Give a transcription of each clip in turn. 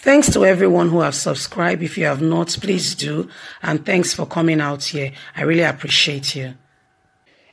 Thanks to everyone who have subscribed. If you have not, please do. And thanks for coming out here. I really appreciate you.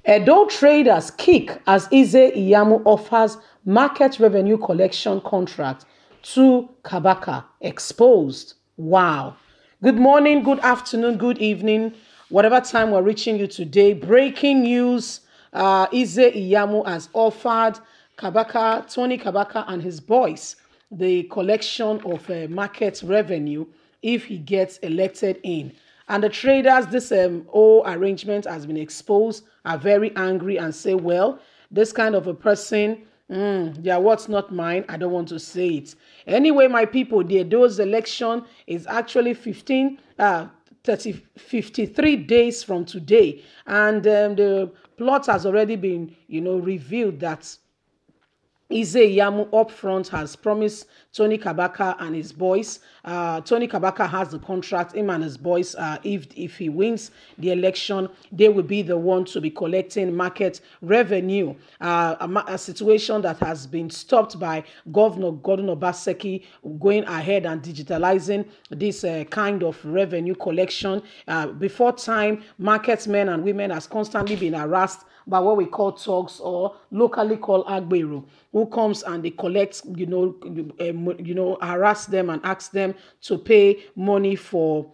Edo traders kick as Ize Iyamu offers market revenue collection contract to Kabaka exposed. Wow. Good morning, good afternoon, good evening whatever time we're reaching you today. Breaking news uh, Ize Iyamu has offered Kabaka, Tony Kabaka, and his boys the collection of uh, market revenue if he gets elected in. And the traders, this um, whole arrangement has been exposed, are very angry and say, well, this kind of a person, mm, yeah, what's not mine? I don't want to say it. Anyway, my people, the those election is actually 15, uh, 30, 53 days from today. And um, the plot has already been, you know, revealed that Ize Yamu up front has promised Tony Kabaka and his boys. Uh, Tony Kabaka has the contract. Him and his boys, uh, if if he wins the election, they will be the one to be collecting market revenue. Uh, a, a, situation that has been stopped by Governor Gordon Obaseki going ahead and digitalizing this uh, kind of revenue collection. Uh, before time, marketsmen and women has constantly been harassed by what we call thugs or locally called agbero, who comes and they collect, you know, um, you know, harass them and ask them to pay money for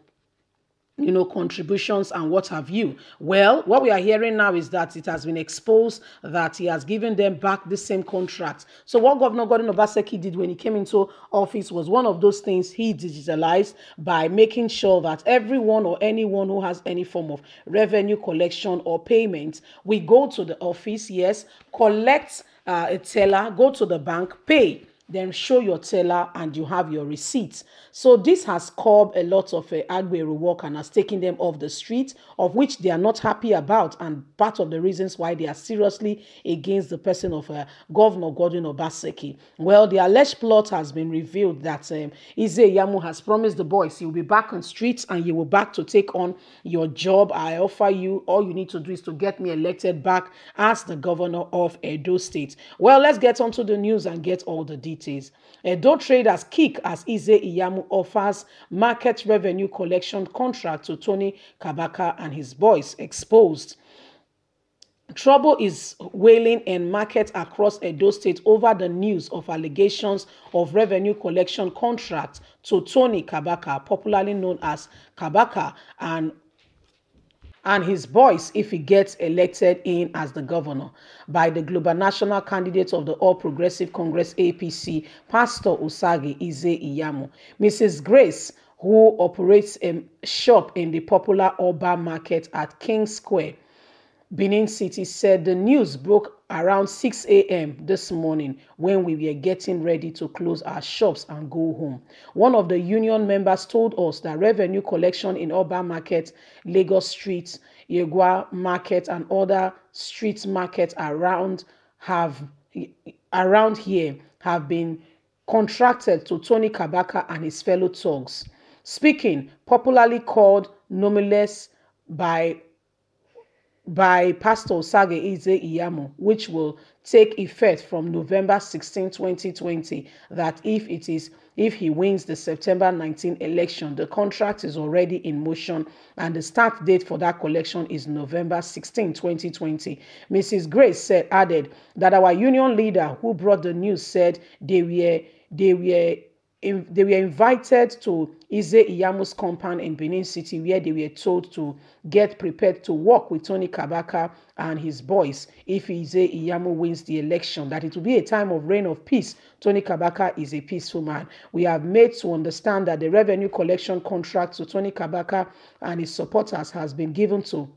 you know, contributions and what have you. Well, what we are hearing now is that it has been exposed that he has given them back the same contract. So what Governor Gordon Obaseki did when he came into office was one of those things he digitalized by making sure that everyone or anyone who has any form of revenue collection or payment, we go to the office, yes, collect uh, a teller, go to the bank, pay then show your teller and you have your receipt. So this has curbed a lot of uh, Agbero work and has taken them off the street, of which they are not happy about and part of the reasons why they are seriously against the person of uh, Governor Gordon Obaseki. Well, the alleged plot has been revealed that um, Ize Yamu has promised the boys he will be back on streets and you will back to take on your job. I offer you, all you need to do is to get me elected back as the governor of Edo State. Well, let's get on to the news and get all the details activities. Edo traders kick as Ize Iyamu offers market revenue collection contract to Tony Kabaka and his boys exposed. Trouble is wailing in markets across Edo State over the news of allegations of revenue collection contract to Tony Kabaka, popularly known as Kabaka, and and his voice if he gets elected in as the governor by the global national candidate of the All Progressive Congress APC, Pastor Usagi Ize Iyamu. Mrs. Grace, who operates a shop in the popular urban market at King Square, Benin City, said the news broke around 6 a.m. this morning when we were getting ready to close our shops and go home. One of the union members told us that revenue collection in Urban Market, Lagos Street, Yegua Market, and other street markets around have around here have been contracted to Tony Kabaka and his fellow thugs. Speaking, popularly called Nomiless by by Pastor Sage Ize Iyamo, which will take effect from November 16, 2020, that if it is if he wins the September 19 election, the contract is already in motion and the start date for that collection is November 16, 2020. Mrs. Grace said added that our union leader who brought the news said they were they were in, they were invited to Ize Iyamu's compound in Benin City, where they were told to get prepared to work with Tony Kabaka and his boys if Ize Iyamu wins the election, that it will be a time of reign of peace. Tony Kabaka is a peaceful man. We have made to understand that the revenue collection contract to Tony Kabaka and his supporters has been given to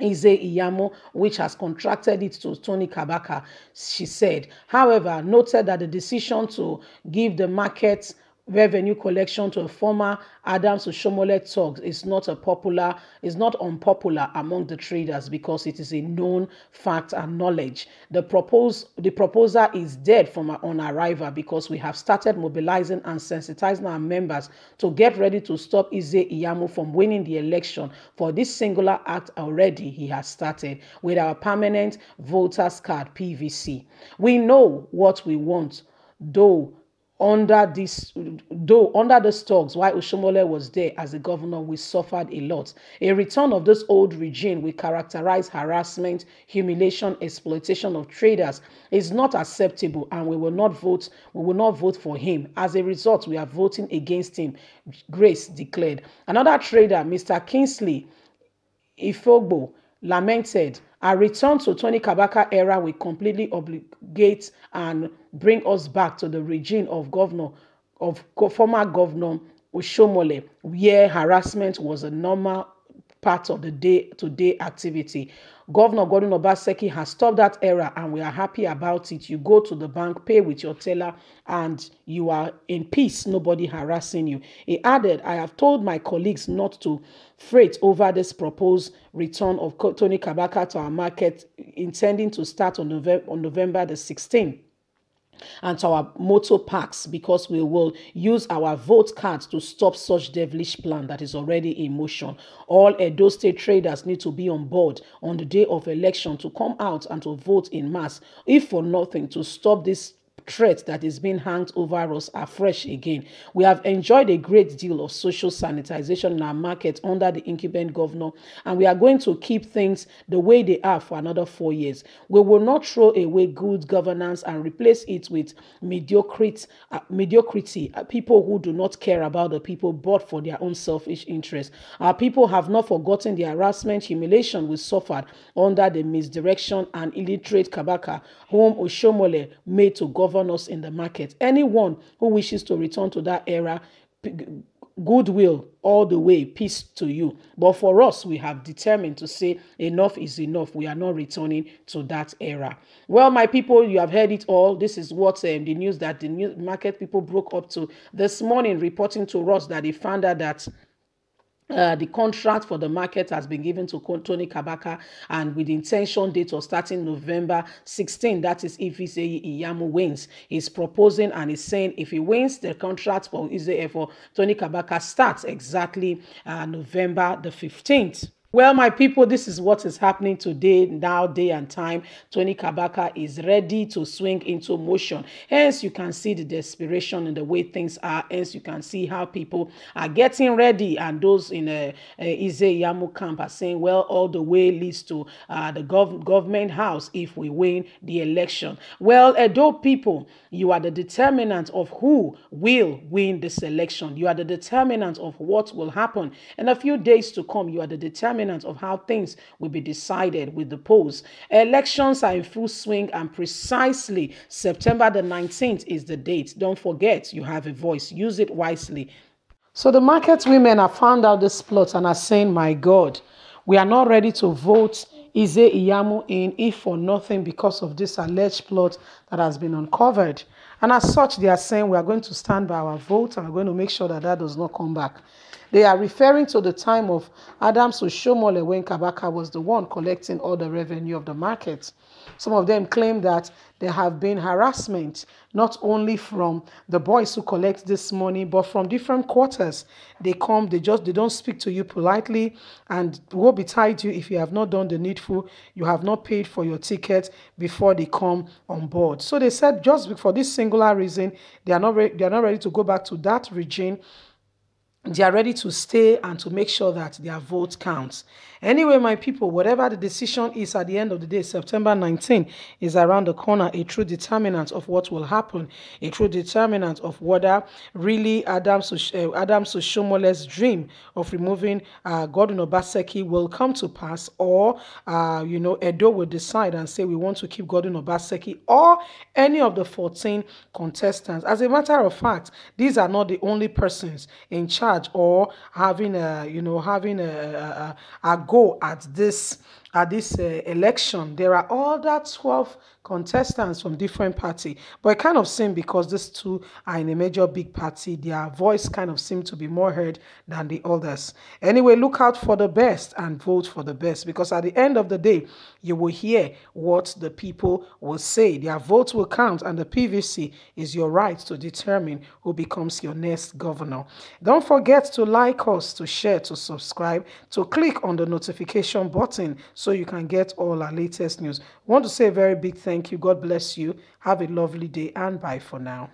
Ize Iyamo, which has contracted it to Tony Kabaka, she said. However, noted that the decision to give the market revenue collection to a former Adams Oshomole talks is not a popular, is not unpopular among the traders because it is a known fact and knowledge. The propose the proposer is dead from our own arrival because we have started mobilizing and sensitizing our members to get ready to stop Ize Iyamu from winning the election. For this singular act already, he has started with our permanent voters card PVC. We know what we want, though under this though under the stocks while Oshomole was there as the governor we suffered a lot a return of this old regime we characterize harassment humiliation exploitation of traders is not acceptable and we will not vote we will not vote for him as a result we are voting against him grace declared another trader mr kingsley ifogbo lamented, a return to Tony Kabaka era will completely obligate and bring us back to the regime of governor of former governor Oshomole, where harassment was a normal part of the day-to-day -day activity. Governor Gordon Obaseki has stopped that error, and we are happy about it. You go to the bank, pay with your teller, and you are in peace, nobody harassing you. He added, I have told my colleagues not to freight over this proposed return of Tony Kabaka to our market, intending to start on November, on November the 16th and to our motor parks because we will use our vote cards to stop such devilish plan that is already in motion. All Edo State traders need to be on board on the day of election to come out and to vote in mass, if for nothing, to stop this threat that is being hanged over us afresh again. We have enjoyed a great deal of social sanitization in our market under the incumbent governor, and we are going to keep things the way they are for another four years. We will not throw away good governance and replace it with mediocrity, uh, mediocrity uh, people who do not care about the people but for their own selfish interests. Our people have not forgotten the harassment, humiliation we suffered under the misdirection and illiterate Kabaka whom Oshomole made to govern given us in the market. Anyone who wishes to return to that era, goodwill all the way, peace to you. But for us, we have determined to say enough is enough. We are not returning to that era. Well, my people, you have heard it all. This is what um, the news that the new market people broke up to this morning, reporting to us that they found out that uh, the contract for the market has been given to Tony Kabaka and with intention date of starting November 16. That is if say Iyamu wins. He's proposing and he's saying if he wins, the contract for Issei for Tony Kabaka starts exactly uh, November the 15th. Well, my people, this is what is happening today, now, day and time. Tony Kabaka is ready to swing into motion. Hence, you can see the desperation and the way things are. Hence, you can see how people are getting ready. And those in uh, uh, Ize Yamu camp are saying, well, all the way leads to uh, the gov government house if we win the election. Well, Edo people, you are the determinant of who will win this election. You are the determinant of what will happen. In a few days to come, you are the determinant determinant of how things will be decided with the polls. Elections are in full swing and precisely September the 19th is the date. Don't forget, you have a voice. Use it wisely. So the market women have found out this plot and are saying, my God, we are not ready to vote Ize Iyamu in if for nothing because of this alleged plot that has been uncovered. And as such, they are saying we are going to stand by our vote and we're going to make sure that that does not come back. They are referring to the time of Adam Sushomole when Kabaka was the one collecting all the revenue of the market. Some of them claim that there have been harassment, not only from the boys who collect this money, but from different quarters. They come, they just they don't speak to you politely, and woe betide you if you have not done the needful, you have not paid for your ticket before they come on board. So they said just for this singular reason, they are not they are not ready to go back to that region they are ready to stay and to make sure that their vote counts. Anyway, my people, whatever the decision is at the end of the day, September 19 is around the corner, a true determinant of what will happen, a true determinant of whether really Adam, Sush eh, Adam Sushomole's dream of removing uh, Gordon Obaseki will come to pass or, uh, you know, Edo will decide and say we want to keep Gordon Obaseki or any of the 14 contestants. As a matter of fact, these are not the only persons in charge charge or having a you know having a, a, a go at this at this uh, election, there are all that 12 contestants from different party. But it kind of seems because these two are in a major big party, their voice kind of seemed to be more heard than the others. Anyway, look out for the best and vote for the best because at the end of the day, you will hear what the people will say. Their votes will count and the PVC is your right to determine who becomes your next governor. Don't forget to like us, to share, to subscribe, to click on the notification button so you can get all our latest news. I want to say a very big thank you. God bless you. Have a lovely day and bye for now.